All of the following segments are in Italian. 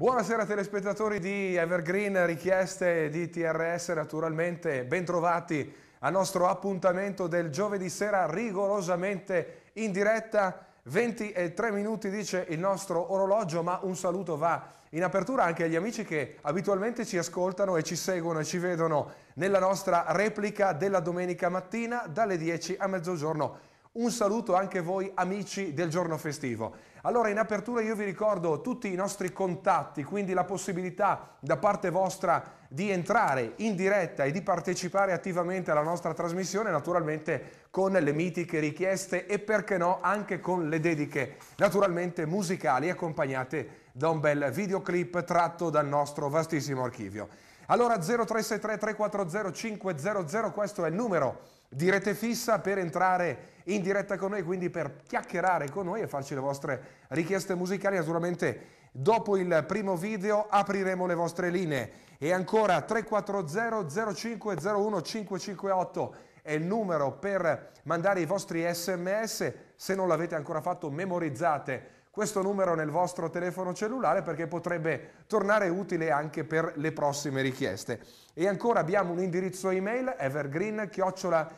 Buonasera telespettatori di Evergreen, richieste di TRS naturalmente, bentrovati al nostro appuntamento del giovedì sera rigorosamente in diretta, 23 minuti dice il nostro orologio, ma un saluto va in apertura anche agli amici che abitualmente ci ascoltano e ci seguono e ci vedono nella nostra replica della domenica mattina dalle 10 a mezzogiorno. Un saluto anche voi amici del giorno festivo. Allora in apertura io vi ricordo tutti i nostri contatti, quindi la possibilità da parte vostra di entrare in diretta e di partecipare attivamente alla nostra trasmissione, naturalmente con le mitiche richieste e perché no anche con le dediche naturalmente musicali accompagnate da un bel videoclip tratto dal nostro vastissimo archivio. Allora 0363 340 500, questo è il numero di rete fissa per entrare in diretta con noi, quindi per chiacchierare con noi e farci le vostre richieste musicali. Naturalmente dopo il primo video apriremo le vostre linee. E ancora 340 0501 558 è il numero per mandare i vostri sms. Se non l'avete ancora fatto memorizzate questo numero nel vostro telefono cellulare perché potrebbe tornare utile anche per le prossime richieste. E ancora abbiamo un indirizzo email evergreen chiocciola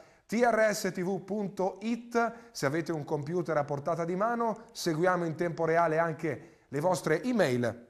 trstv.it, se avete un computer a portata di mano, seguiamo in tempo reale anche le vostre email.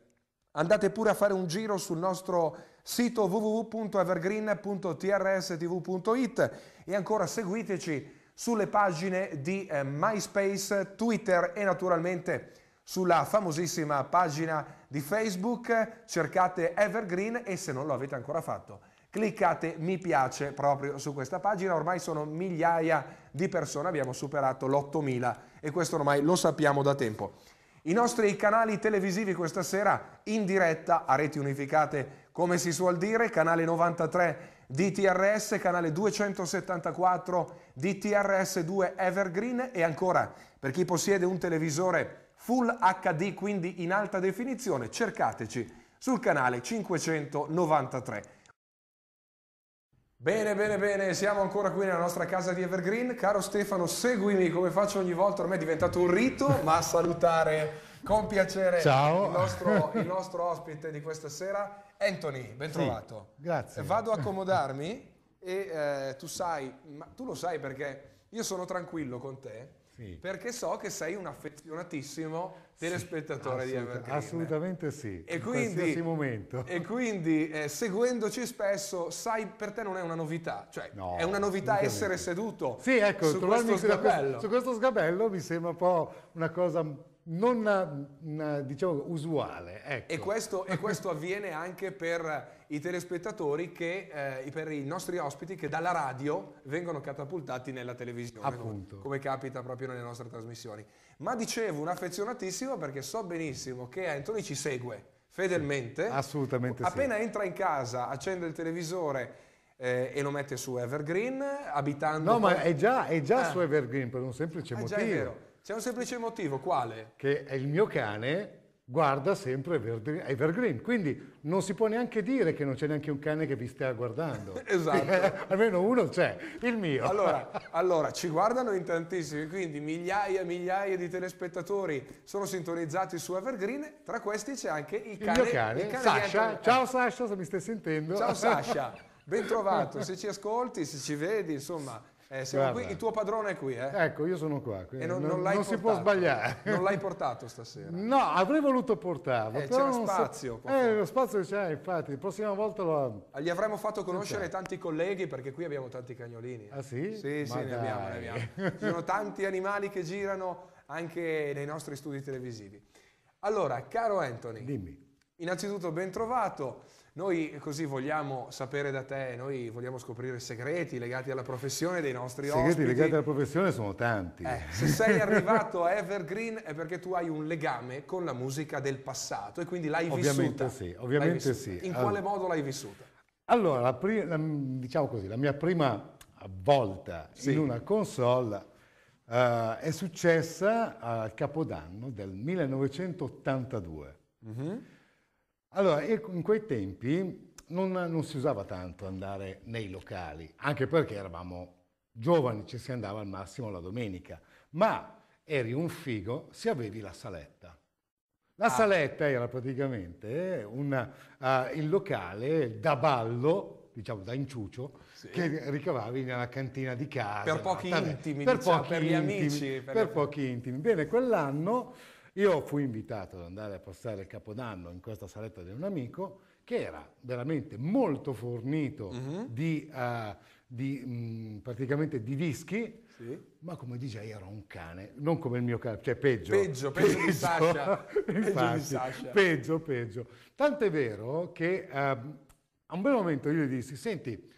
Andate pure a fare un giro sul nostro sito www.evergreen.trstv.it e ancora seguiteci sulle pagine di eh, MySpace, Twitter e naturalmente sulla famosissima pagina di Facebook. Cercate Evergreen e se non lo avete ancora fatto cliccate mi piace proprio su questa pagina, ormai sono migliaia di persone, abbiamo superato l'8000 e questo ormai lo sappiamo da tempo. I nostri canali televisivi questa sera in diretta a reti unificate, come si suol dire, canale 93 di TRS, canale 274 di TRS2 Evergreen e ancora per chi possiede un televisore Full HD, quindi in alta definizione, cercateci sul canale 593. Bene, bene, bene, siamo ancora qui nella nostra casa di Evergreen. Caro Stefano, seguimi come faccio ogni volta, ormai è diventato un rito, ma salutare con piacere Ciao. Il, nostro, il nostro ospite di questa sera, Anthony, bentrovato. Sì, grazie. Eh, vado a accomodarmi e eh, tu sai, ma tu lo sai perché io sono tranquillo con te, sì. Perché so che sei un affezionatissimo telespettatore sì, di Evergreen. Assolutamente sì, e in quindi, qualsiasi momento. E quindi eh, seguendoci spesso, sai, per te non è una novità, cioè no, è una novità essere seduto sì, ecco, su questo sgabello. su questo sgabello mi sembra un po' una cosa non diciamo, usuale. Ecco. E, questo, e, questo, avviene anche per eh, i telespettatori, che, eh, per i nostri ospiti che dalla radio vengono catapultati nella televisione, come, come, capita proprio nelle nostre trasmissioni. Ma dicevo un affezionatissimo perché so benissimo che Anthony ci segue fedelmente. Sì, assolutamente. Appena sì. entra in casa, accende il televisore. Eh, e lo mette su Evergreen abitando... No, poi... ma è già, è già ah. su Evergreen per un semplice ah, motivo c'è un semplice motivo, quale? Che è il mio cane guarda sempre Evergreen, quindi non si può neanche dire che non c'è neanche un cane che vi stia guardando. esatto. Almeno uno c'è, il mio. Allora, allora, ci guardano in tantissimi, quindi migliaia e migliaia di telespettatori sono sintonizzati su Evergreen, tra questi c'è anche il cane. Il mio cane, il cane Sasha. Ciao Sasha, se mi stai sentendo. Ciao Sasha, ben trovato, se ci ascolti, se ci vedi, insomma eh, qui, il tuo padrone è qui, eh? Ecco, io sono qua. E non, non, non si può sbagliare. Non l'hai portato stasera? No, avrei voluto portarlo. Eh, c'era spazio. So... Eh, lo spazio c'è, infatti. La prossima volta lo... Gli avremmo fatto conoscere certo. tanti colleghi, perché qui abbiamo tanti cagnolini. Ah sì? Sì, sì, ne abbiamo, ne abbiamo. Ci sono tanti animali che girano anche nei nostri studi televisivi. Allora, caro Anthony. Dimmi. Innanzitutto ben trovato. Noi così vogliamo sapere da te, noi vogliamo scoprire segreti legati alla professione dei nostri segreti ospiti. Segreti legati alla professione sono tanti. Eh, se sei arrivato a Evergreen è perché tu hai un legame con la musica del passato e quindi l'hai ovviamente vissuta. Sì, ovviamente vissuta. sì. In quale modo l'hai vissuta? Allora, la la, diciamo così, la mia prima volta sì. in una console uh, è successa al Capodanno del 1982. Mm -hmm. Allora, in quei tempi non, non, si usava tanto andare nei locali, anche perché eravamo giovani, ci si andava al massimo la domenica, ma eri un figo se avevi la saletta. La ah. saletta era praticamente una, uh, il locale da ballo, diciamo da inciucio, sì. che ricavavi nella cantina di casa. Per pochi intimi, per, diciamo, pochi per gli intimi, amici. Per, per pochi intimi. Bene, quell'anno io fui invitato ad andare a passare il Capodanno in questa saletta di un amico che era veramente molto fornito uh-huh. di, uh, di mh, mm, praticamente di dischi, sì. ma come DJ era un cane, non come il mio cane, cioè peggio. Peggio, peggio, peggio di Sasha. peggio di Sasha. Peggio, peggio. Tant'è vero che uh, a un bel momento io gli dissi, senti,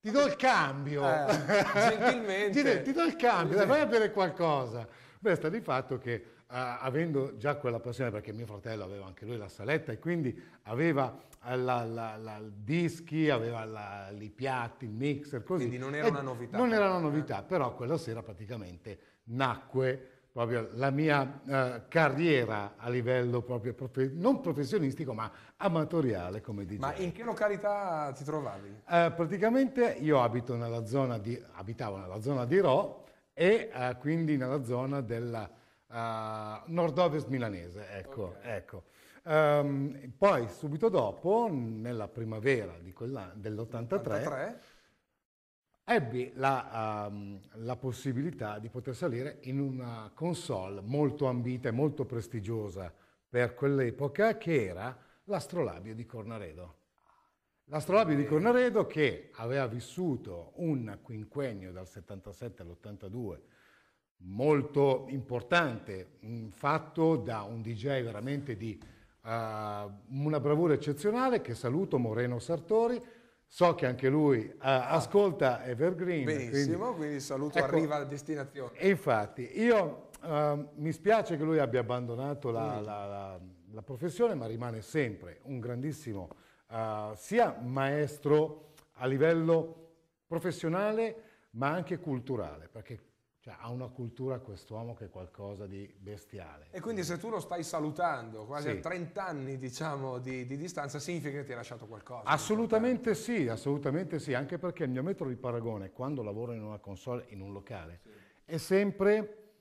ti do il cambio. Eh, gentilmente. ti, do il cambio, dai, vai a bere qualcosa. Beh, sta di fatto che uh, avendo già quella passione, perché mio fratello aveva anche lui la saletta e quindi aveva eh, la, la, la, dischi, aveva i piatti, il mixer, così. Quindi non era e una novità. Non era una eh. novità, eh. però quella sera praticamente nacque proprio la mia eh, carriera a livello proprio profe non professionistico ma amatoriale come dicevo. Ma in che località ti trovavi? Eh, praticamente io abito nella zona di, abitavo nella zona di Rho e eh, quindi nella zona del eh, nord-ovest milanese, ecco, okay. ecco. Um, poi subito dopo, nella primavera dell'83, ebbi la, uh, la, possibilità di poter salire in una console molto ambita e molto prestigiosa per quell'epoca che era l'Astrolabio di Cornaredo. L'Astrolabio di Cornaredo che aveva vissuto un quinquennio dal 77 all'82 molto importante, mm, fatto da un DJ veramente di uh, una bravura eccezionale che saluto Moreno Sartori, So che anche lui ah, ascolta Evergreen. Benissimo, quindi, quindi saluto, ecco, arriva a destinazione. E Infatti, io uh, mi spiace che lui abbia abbandonato la, mm. la, la, la professione, ma rimane sempre un grandissimo uh, sia maestro a livello professionale, ma anche culturale, perché cioè, ha una cultura quest'uomo che è qualcosa di bestiale. E quindi se tu lo stai salutando, quasi sì. a 30 anni diciamo, di, di, distanza, significa che ti ha lasciato qualcosa? Assolutamente sì, assolutamente sì, anche perché il mio metodo di paragone, quando lavoro in una console, in un locale, sì. è sempre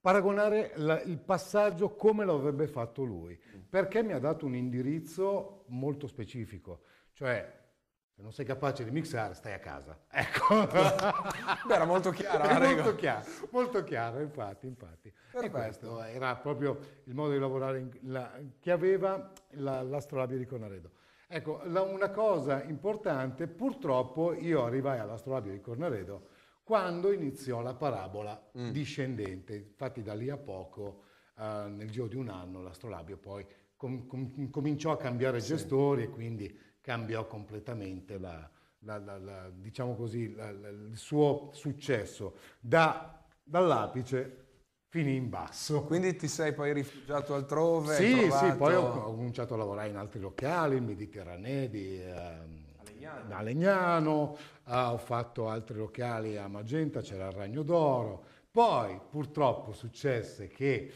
paragonare la, il passaggio come lo avrebbe fatto lui, mm. perché mi ha dato un indirizzo molto specifico, cioè se non sei capace di mixare, stai a casa. Ecco. Beh, era molto chiara. molto chiaro, molto chiaro, infatti, infatti. Perfetto. E questo era proprio il modo di lavorare in, la, che aveva la, l'astrolabio di Cornaredo. Ecco, la, una cosa importante, purtroppo io arrivai all'astrolabio di Cornaredo quando iniziò la parabola mm. discendente. Infatti da lì a poco, eh, nel giro di un anno, l'astrolabio poi com- com- cominciò a cambiare sì. gestori e quindi cambiò completamente la, la, la, diciamo così, il suo successo. Da, dall'apice finì in basso. Quindi ti sei poi rifugiato altrove? Sì, trovato... sì, poi ho, ho, cominciato a lavorare in altri locali, in Mediterraneo, di, ehm, a Legnano, eh, ah, ho fatto altri locali a Magenta, c'era il Ragno d'Oro. Poi purtroppo successe che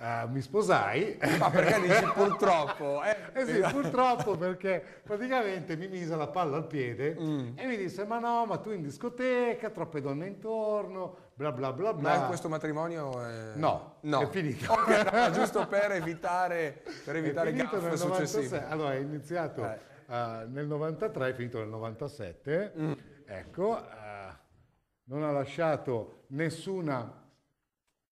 Uh, mi sposai. Ma perché dici purtroppo? Eh? eh sì, purtroppo perché praticamente mi mise la palla al piede mm. e mi disse ma no, ma tu in discoteca, troppe donne intorno, bla bla bla bla. Ma questo matrimonio è... No, no. è finito. Okay, no, giusto per evitare, per evitare gaffe successive. Allora è iniziato eh. uh, nel 93, è finito nel 97, mm. ecco, uh, non ha lasciato nessuna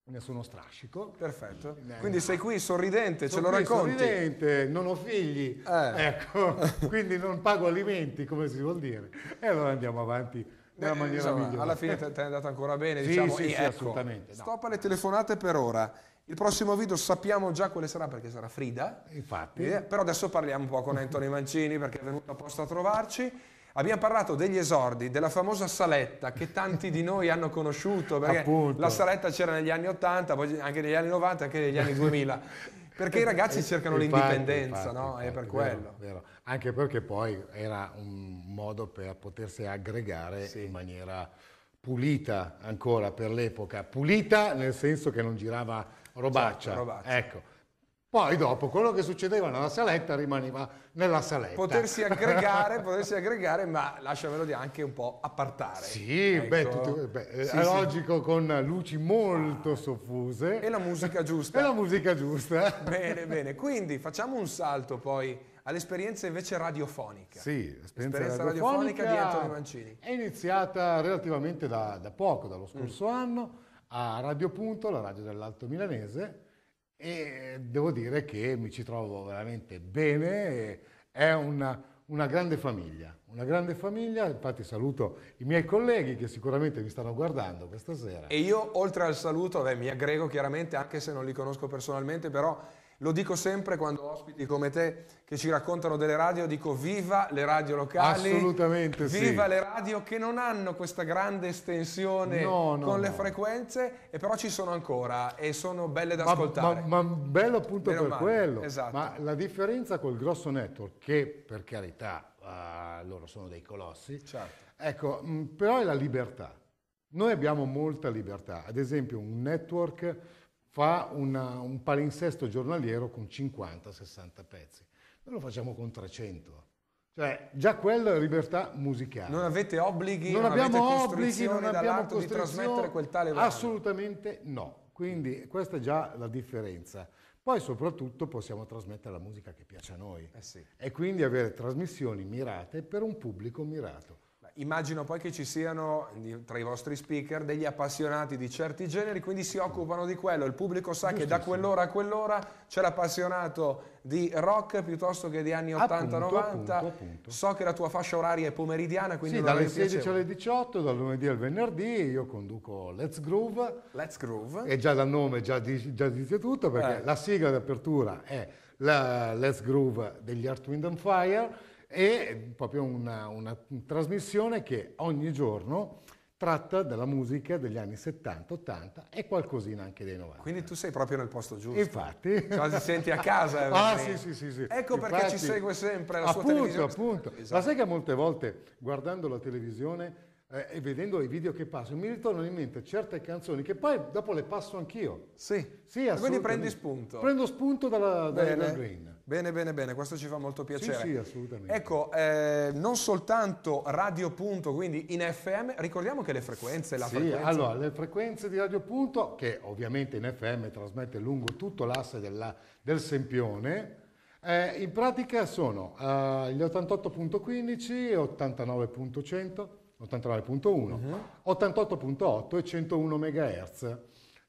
Nessuno strascico. Perfetto. Quindi sei qui sorridente, Sono ce lo racconti. sorridente, non ho figli, eh. ecco, quindi non pago alimenti, come si vuol dire. E allora andiamo avanti nella eh, maniera Insomma, migliore. Alla fine te, è andata ancora bene, sì, diciamo. Sì, sì, ecco, assolutamente. No. Stop alle telefonate per ora. Il prossimo video sappiamo già quale sarà perché sarà Frida. Infatti. Eh, però adesso parliamo un po' con Antonio Mancini perché è venuto apposta a trovarci. Abbiamo parlato degli esordi, della famosa saletta che tanti di noi hanno conosciuto, perché Appunto. la saletta c'era negli anni 80, poi anche negli anni 90, anche negli anni 2000. Perché i ragazzi cercano infatti, l'indipendenza, infatti, no? Infatti, è per quello. Vero, vero. Anche perché poi era un modo per potersi aggregare sì. in maniera pulita ancora per l'epoca. Pulita nel senso che non girava robaccia. Certo, robaccia. Ecco poi dopo quello che succedeva nella saletta rimaneva nella saletta. Potersi aggregare, potersi aggregare ma lasciamelo dire anche un po' appartare. Sì, ecco. beh, tutto, beh, sì, è logico con luci molto soffuse. E la musica giusta. e la musica giusta. bene, bene. Quindi facciamo un salto poi all'esperienza invece radiofonica. Sì, l'esperienza radiofonica, radiofonica, di Antonio Mancini. È iniziata relativamente da, da poco, dallo scorso mm. anno, a Radio Punto, la radio dell'Alto Milanese e devo dire che mi ci trovo veramente bene, è una, una, grande famiglia, una grande famiglia, infatti saluto i miei colleghi che sicuramente mi stanno guardando questa sera. E io oltre al saluto, beh, mi aggrego chiaramente anche se non li conosco personalmente, però lo dico sempre quando ospiti come te che ci raccontano delle radio, dico viva le radio locali. Assolutamente viva sì. Viva le radio che non hanno questa grande estensione no, no, con le frequenze, e però ci sono ancora e sono belle da ma, ascoltare. Ma, ma, bello appunto Bene per male. quello. Esatto. Ma la differenza col grosso network, che per carità uh, loro sono dei colossi, certo. ecco, mh, mm, però è la libertà. Noi abbiamo molta libertà. Ad esempio un network fa una, un palinsesto giornaliero con 50-60 pezzi. Noi lo facciamo con 300. Cioè, già quella è libertà musicale. Non avete obblighi, non, non abbiamo obblighi, non abbiamo di trasmettere quel tale valore. Assolutamente no. Quindi questa è già la differenza. Poi soprattutto possiamo trasmettere la musica che piace a noi eh sì. e quindi avere trasmissioni mirate per un pubblico mirato immagino poi che ci siano tra i vostri speaker degli appassionati di certi generi, quindi si occupano di quello. Il pubblico sa che da quell'ora a quell'ora c'è l'appassionato di rock piuttosto che di anni 80-90. So che la tua fascia oraria è pomeridiana, quindi sì, dalle 16 piaceva. alle 18, dal lunedì al venerdì, io conduco Let's Groove. Let's Groove. E già dal nome già, dice, già dice tutto, perché eh. la sigla d'apertura è la Let's Groove degli Art Wind and Fire è proprio una, una trasmissione che ogni giorno tratta della musica degli anni 70, 80 e qualcosina anche dei 90. Quindi tu sei proprio nel posto giusto. Infatti. Quasi cioè, senti a casa. ah sì, sì, sì, sì, Ecco Infatti, perché ci segue sempre la appunto, sua televisione. Appunto, appunto. Esatto. La sai che molte volte guardando la televisione eh, e vedendo i video che passano, mi ritornano in mente certe canzoni che poi dopo le passo anch'io. Sì, sì quindi prendi spunto. Prendo spunto dalla, dalla Green. Bene, bene, bene, questo ci fa molto piacere. Sì, sì, assolutamente. Ecco, eh, non soltanto Radio Punto, quindi in FM, ricordiamo che le frequenze, la sì, frequenza... allora, le frequenze di Radio Punto, che ovviamente in FM trasmette lungo tutto l'asse della, del Sempione, eh, in pratica sono eh, gli 88.15 e 89.100, 89.1, uh-huh. 88.8 e 101 MHz.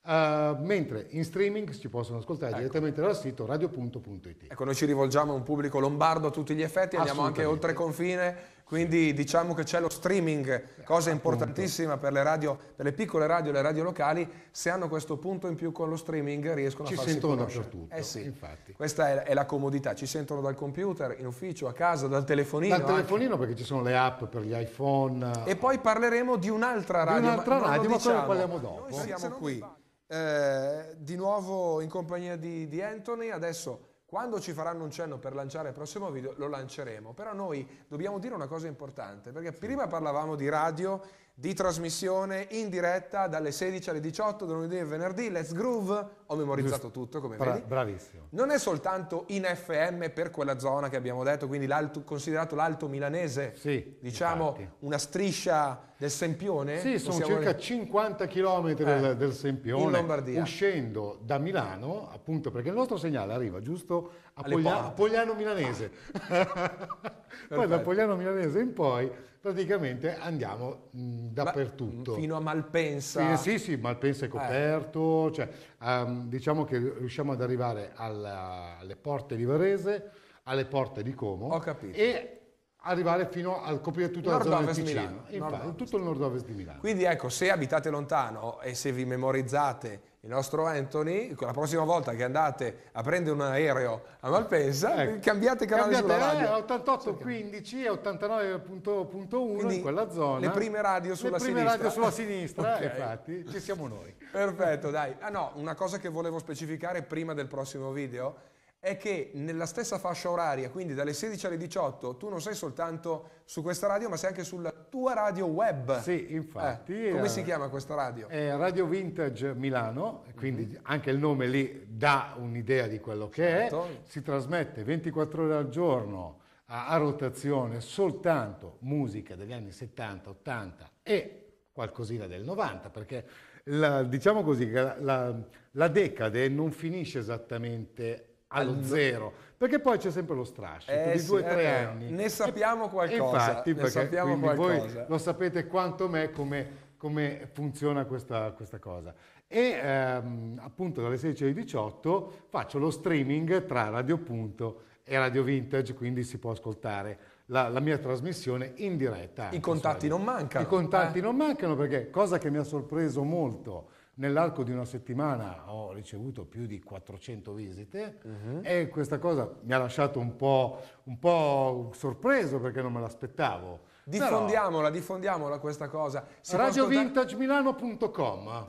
Uh, mentre in streaming si possono ascoltare ecco. direttamente dal sito radio.it. Ecco, noi ci rivolgiamo a un pubblico lombardo a tutti gli effetti, andiamo anche oltre confine quindi diciamo che c'è lo streaming, cosa importantissima per le, radio, per le piccole radio e le radio locali, se hanno questo punto in più con lo streaming riescono ci a farsi conoscere. Ci sentono dappertutto, eh sì, infatti. Questa è, è, la comodità, ci sentono dal computer, in ufficio, a casa, dal telefonino. Dal telefonino anche. perché ci sono le app per gli iPhone. E poi parleremo di un'altra radio. Di un'altra ma radio, ma diciamo. ne parliamo dopo. Noi siamo qui, eh, di nuovo in compagnia di, di Anthony, adesso... Quando ci faranno un cenno per lanciare il prossimo video, lo lanceremo. Però noi dobbiamo dire una cosa importante, perché prima parlavamo di radio, di trasmissione in diretta dalle 16 alle 18, da lunedì e venerdì, let's groove, ho memorizzato tutto come Bra- vedi. Bravissimo. Non è soltanto in FM per quella zona che abbiamo detto, quindi l'alto, considerato l'alto milanese, sì, diciamo infatti. una striscia del Sempione. Sì, sono circa in... 50 km eh, del, del Sempione. In Lombardia. Uscendo da Milano, appunto perché il nostro segnale arriva giusto Apogliano Milanese. poi da Apogliano Milanese in poi praticamente andiamo dappertutto. fino a Malpensa. Sì, sì, sì Malpensa è eh. coperto, eh. cioè, um, diciamo che riusciamo ad arrivare alla, alle porte di Varese, alle porte di Como. Ho capito. E arrivare fino a coprire tutta nord la zona del Ticino, Milano, Infatti, tutto il nord-ovest di Milano. Quindi ecco, se abitate lontano e se vi memorizzate il nostro Anthony, la prossima volta che andate a prendere un aereo a Malpensa, ecco. cambiate canale cambiate, sulla radio. Eh, 88, 15 e 89.1 in quella zona. Le prime radio sulla sinistra. le prime sinistra. radio sulla sinistra, okay. infatti, ci siamo noi. Perfetto, dai. Ah no, una cosa che volevo specificare prima del prossimo video è che nella stessa fascia oraria, quindi dalle 16 alle 18, tu non sei soltanto su questa radio, ma sei anche sulla tua radio web. Sì, infatti. Eh, come eh, si chiama questa radio? È Radio Vintage Milano, quindi mm -hmm. anche il nome lì dà un'idea di quello che certo. è. Si trasmette 24 ore al giorno a, a rotazione soltanto musica degli anni 70, 80 e qualcosina del 90, perché la, diciamo così, la, la, la decade non finisce esattamente allo zero. Perché poi c'è sempre lo strascico eh, di due o sì, tre eh, anni. Ne sappiamo qualcosa. Infatti, perché sappiamo qualcosa. voi lo sapete quanto me come, come funziona questa, questa, cosa. E ehm, appunto dalle 16 alle 18 faccio lo streaming tra Radio Punto e Radio Vintage, quindi si può ascoltare la, la mia trasmissione in diretta. I contatti non mancano. I contatti eh. non mancano perché cosa che mi ha sorpreso molto Nell'arco di una settimana ho ricevuto più di 400 visite uh-huh. e questa cosa mi ha lasciato un po', un po sorpreso perché non me l'aspettavo. Diffondiamola, Però, diffondiamola questa cosa. Si radiovintagmilano.com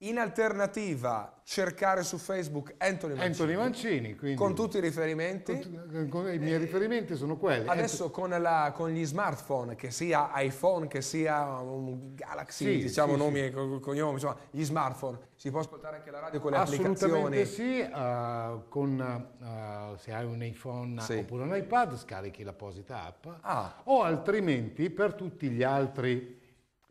in alternativa, cercare su Facebook Anthony Mancini, Anthony Mancini quindi, con tutti i riferimenti. Con, eh, con, I miei eh, riferimenti sono quelli. Adesso con, la, con, gli smartphone, che sia iPhone, che sia um, Galaxy, sì, diciamo sì, nomi e sì. cognomi, insomma, gli smartphone, si può ascoltare anche la radio con le Assolutamente applicazioni? Assolutamente sì, uh, con, uh, se hai un iPhone oppure un iPad scarichi l'apposita app, ah. o altrimenti per tutti gli altri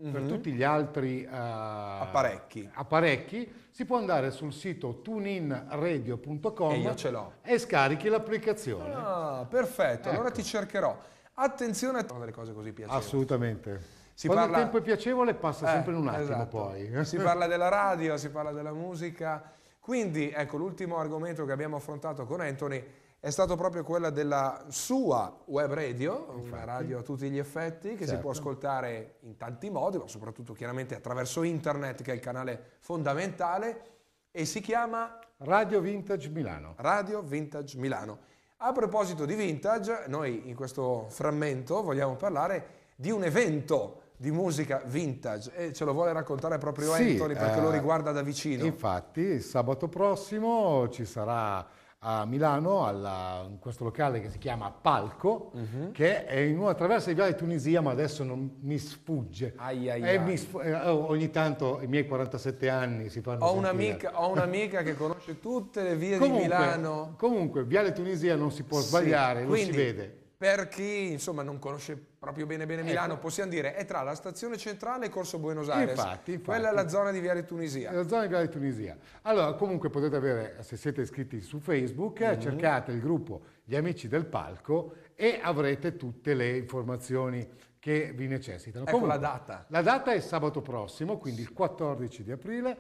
mm-hmm. per mhm. tutti gli altri uh, apparecchi. apparecchi. si può andare sul sito tuninradio.com e, e scarichi l'applicazione. Ah, perfetto, ecco. allora ti cercherò. Attenzione a delle cose così piacevoli. Assolutamente. Si Quando parla... il tempo è piacevole passa eh, sempre in un attimo esatto. poi. si parla della radio, si parla della musica. Quindi, ecco, l'ultimo argomento che abbiamo affrontato con Anthony è stata proprio quella della sua web radio, Infatti. una radio a tutti gli effetti, che certo. si può certo. ascoltare in tanti modi, ma soprattutto chiaramente attraverso internet, che è il canale fondamentale, e si chiama Radio Vintage Milano. Radio Vintage Milano. A proposito di vintage, noi in questo frammento vogliamo parlare di un evento di musica vintage e ce lo vuole raccontare proprio sì, Anthony perché eh, lo riguarda da vicino. Infatti, sabato prossimo ci sarà a Milano, alla, in questo locale che si chiama Palco, uh-huh. che è in una traversa di Viale Tunisia, ma adesso non mi sfugge. Ai, ai, ai. Mi sf- eh, oh, ogni tanto i miei 47 anni si fanno ho sentire. Un'amica, ho un'amica che conosce tutte le vie comunque, di Milano. Comunque, Viale Tunisia non si può sì. sbagliare, Quindi, non si vede. Per chi insomma non conosce proprio bene bene ecco. Milano, ecco. possiamo dire, è tra la stazione centrale e Corso Buenos Aires. Infatti, infatti. Quella è la zona di Viale Tunisia. La zona di Viale Tunisia. Allora, comunque potete avere, se siete iscritti su Facebook, mm -hmm. cercate il gruppo Gli Amici del Palco e avrete tutte le informazioni che vi necessitano. Ecco comunque, la data. La data è sabato prossimo, quindi il 14 di aprile.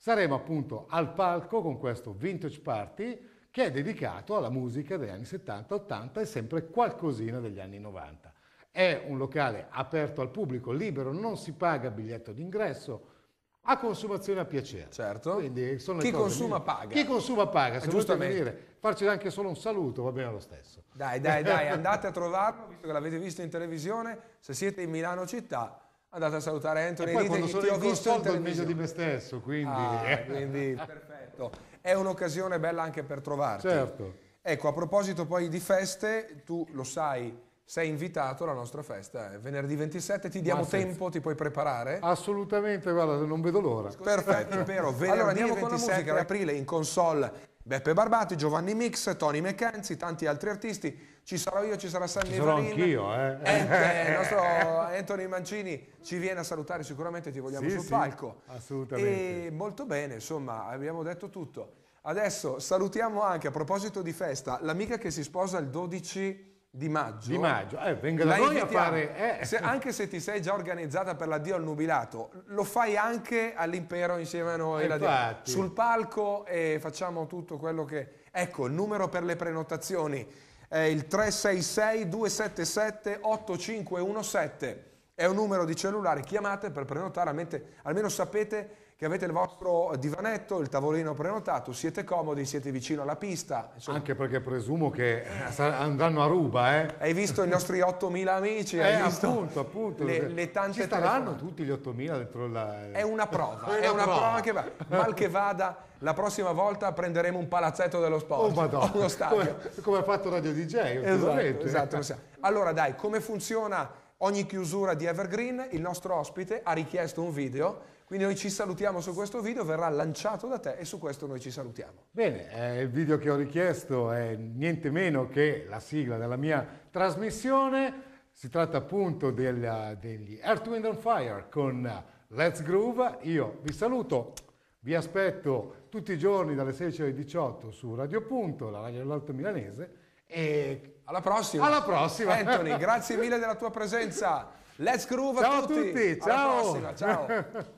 Saremo appunto al palco con questo Vintage Party che è dedicato alla musica degli anni 70, 80 e sempre qualcosina degli anni 90 è un locale aperto al pubblico, libero, non si paga biglietto d'ingresso, a consumazione a piacere. Certo. Quindi sono Chi consuma paga. Chi consuma paga, se volete venire, farci anche solo un saluto, va bene lo stesso. Dai, dai, dai, andate a trovarlo, visto che l'avete visto in televisione, se siete in Milano città, andate a salutare Anthony e poi quando sono in consolto il meglio di me stesso, quindi... Ah, eh. quindi perfetto. È un'occasione bella anche per trovarti. Certo. Ecco, a proposito poi di feste, tu lo sai sei invitato alla nostra festa. È eh. venerdì 27, ti diamo tempo, ti puoi preparare? Assolutamente, guarda, non vedo l'ora. Perfetto, vero. Venerdì allora, 27 aprile in console Beppe Barbati, Giovanni Mix, Tony McKenzie, tanti altri artisti. Ci sarò io, ci sarà Sammy ci sarò anch'io, eh. Eh, eh. il nostro Anthony Mancini ci viene a salutare sicuramente, ti vogliamo sì, sul sì, palco. Assolutamente. E molto bene, insomma, abbiamo detto tutto. Adesso salutiamo anche, a proposito di festa, l'amica che si sposa il 12 di maggio, di maggio. Eh, venga da noi a fare eh. se, anche se ti sei già organizzata per l'addio al nubilato lo fai anche all'impero insieme a noi eh, la eh sul palco e facciamo tutto quello che ecco il numero per le prenotazioni è il 366 277 8517 è un numero di cellulare chiamate per prenotare almeno sapete che avete il vostro divanetto, il tavolino prenotato, siete comodi, siete vicino alla pista. Insomma. Anche perché presumo che eh, andranno a ruba, eh? Hai visto i nostri 8.000 amici? Eh, hai visto appunto, appunto. Le, le tante Ci saranno tutti gli 8.000 dentro la... Eh. È una prova, è, è una, prova. prova che va. Mal che vada, la prossima volta prenderemo un palazzetto dello sport. Oh madonna, uno stadio. Come, come ha fatto Radio DJ, esatto, esatto Allora dai, come funziona ogni chiusura di Evergreen? Il nostro ospite ha richiesto un video quindi noi ci salutiamo su questo video, verrà lanciato da te e su questo noi ci salutiamo. Bene, eh, il video che ho richiesto è niente meno che la sigla della mia trasmissione. Si tratta appunto del, degli Earth, Wind and Fire con Let's Groove. Io vi saluto, vi aspetto tutti i giorni dalle 16 alle 18 su Radio Punto, la radio dell'Alto Milanese. E alla prossima! Alla prossima! Anthony, grazie mille della tua presenza! Let's groove ciao a tutti. a tutti, ciao. Alla prossima, ciao.